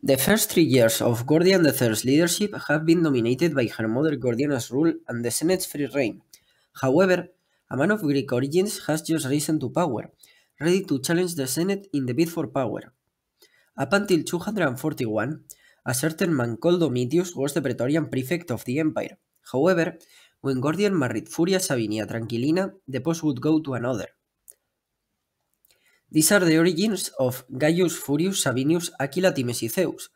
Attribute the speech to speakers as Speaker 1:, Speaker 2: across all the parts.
Speaker 1: The first three years of Gordian III's leadership have been dominated by her mother Gordiana's rule and the Senate's free reign. However, a man of Greek origins has just risen to power, ready to challenge the Senate in the bid for power. Up until 241, a certain man called Domitius was the Praetorian prefect of the empire. However, when Gordian married Furia Sabinia Tranquilina, the post would go to another. These are the origins of Gaius Furius Sabinius Aquila Timesiceus,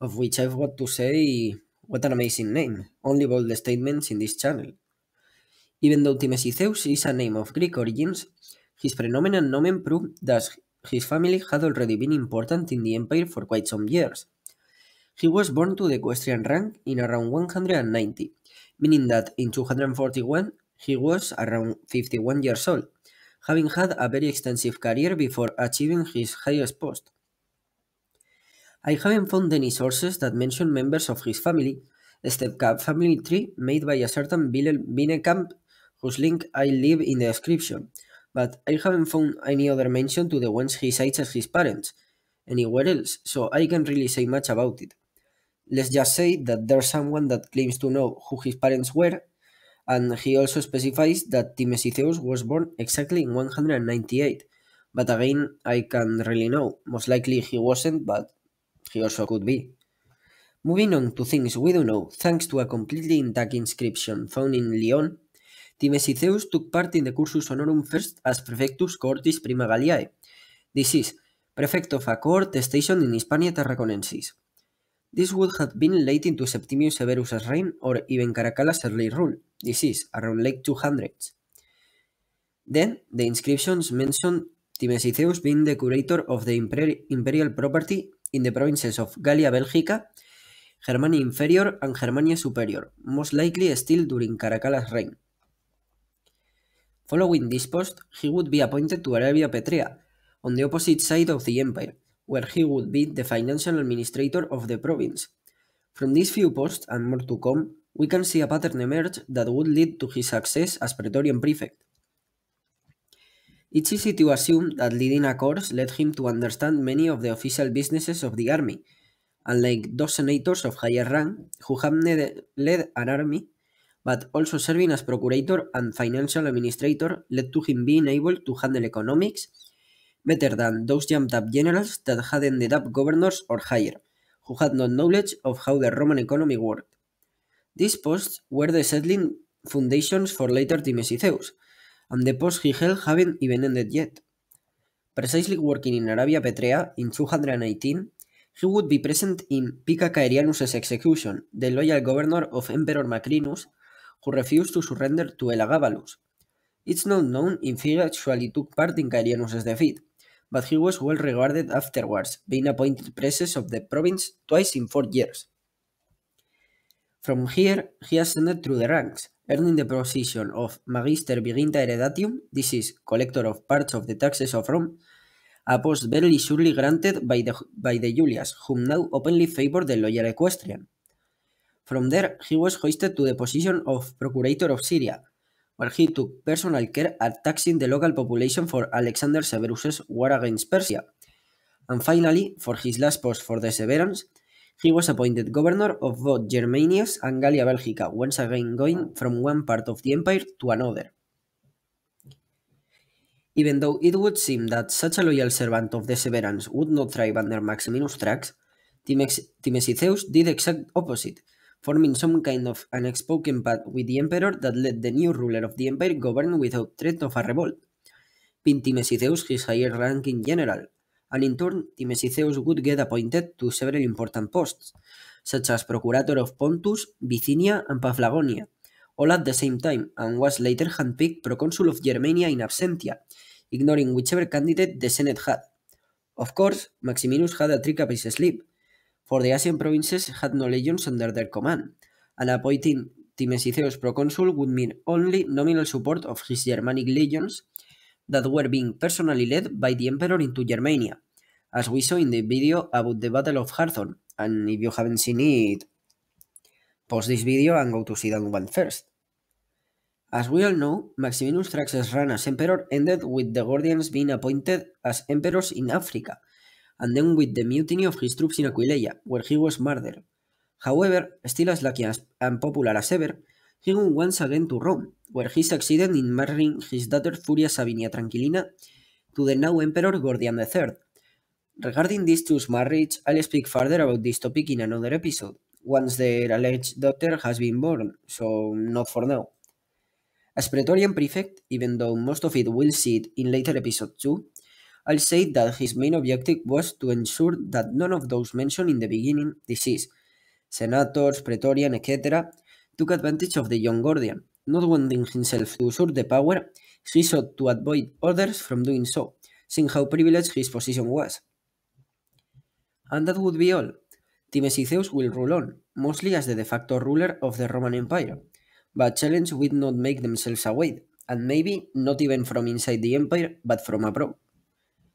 Speaker 1: of which I've got to say, what an amazing name, only bold statements in this channel. Even though Timesiceus is a name of Greek origins, his prenomen and nomen prove that his family had already been important in the empire for quite some years. He was born to the equestrian rank in around 190, meaning that in 241 he was around 51 years old, having had a very extensive career before achieving his highest post. I haven't found any sources that mention members of his family, except a family tree made by a certain Binekamp whose link I leave in the description, but I haven't found any other mention to the ones he cites as his parents anywhere else, so I can't really say much about it. Let's just say that there's someone that claims to know who his parents were and he also specifies that Timesitheus was born exactly in 198. But again, I can't really know. Most likely he wasn't, but he also could be. Moving on to things we don't know, thanks to a completely intact inscription found in Lyon, Timesitheus took part in the Cursus Honorum first as Prefectus cortis Prima Galliae. This is, prefect of a court stationed in Hispania Tarraconensis. This would have been late into Septimius Severus's reign or even Caracalla's early rule. This is around late 200s. Then, the inscriptions mention Timesitheus being the curator of the imperial property in the provinces of Gallia Belgica, Germania Inferior and Germania Superior, most likely still during Caracalla's reign. Following this post, he would be appointed to Arabia Petrea, on the opposite side of the empire, where he would be the financial administrator of the province. From these few posts, and more to come, we can see a pattern emerge that would lead to his success as Praetorian prefect. It's easy to assume that leading a course led him to understand many of the official businesses of the army, unlike those senators of higher rank who have led an army, but also serving as procurator and financial administrator led to him being able to handle economics, better than those jumped up generals that had ended up governors or higher, who had no knowledge of how the Roman economy worked. These posts were the settling foundations for later Timesitheus, and the posts he held haven't even ended yet. Precisely working in Arabia Petrea in 218, he would be present in Pica Caerianus' execution, the loyal governor of Emperor Macrinus, who refused to surrender to Elagabalus. It's not known if he actually took part in Caerianus' defeat, but he was well regarded afterwards, being appointed preses of the province twice in four years. From here, he ascended through the ranks, earning the position of Magister Viginta Heredatium, this is, collector of parts of the taxes of Rome, a post barely surely granted by the, by the Julius, whom now openly favored the loyal equestrian. From there, he was hoisted to the position of Procurator of Syria, where he took personal care at taxing the local population for Alexander Severus's war against Persia. And finally, for his last post for the Severans, he was appointed governor of both Germanias and Gallia Belgica, once again going from one part of the empire to another. Even though it would seem that such a loyal servant of the Severans would not thrive under Maximinus Thrax, Timesitheus did exact opposite, forming some kind of an unspoken pact with the emperor that let the new ruler of the empire govern without threat of a revolt. Pinned Timesitheus his higher ranking general, and in turn Timesitheus would get appointed to several important posts, such as procurator of Pontus, Bithynia, and Paphlagonia, all at the same time, and was later handpicked proconsul of Germania in absentia, ignoring whichever candidate the Senate had. Of course, Maximinus had a trick up his sleeve, for the Asian provinces had no legions under their command, and appointing Timesitheus proconsul would mean only nominal support of his Germanic legions that were being personally led by the emperor into Germania, as we saw in the video about the Battle of Harthorn, and if you haven't seen it, pause this video and go to see that one first. As we all know, Maximinus Traxas Rana's emperor ended with the Gordians being appointed as emperors in Africa, and then with the mutiny of his troops in Aquileia, where he was murdered. However, still as lucky as, and popular as ever, he went once again to Rome, where he succeeded in marrying his daughter Furia Sabinia Tranquilina to the now Emperor Gordian III. Regarding this two's marriage, I'll speak further about this topic in another episode, once their alleged daughter has been born, so not for now. As Praetorian Prefect, even though most of it will see it in later episode 2, I'll say that his main objective was to ensure that none of those mentioned in the beginning disease, senators, praetorian, etc., took advantage of the young guardian. Not wanting himself to usurp the power, he sought to avoid others from doing so, seeing how privileged his position was. And that would be all. Timesitheus will rule on, mostly as the de facto ruler of the Roman Empire, but challenge would not make themselves away, and maybe not even from inside the empire, but from abroad.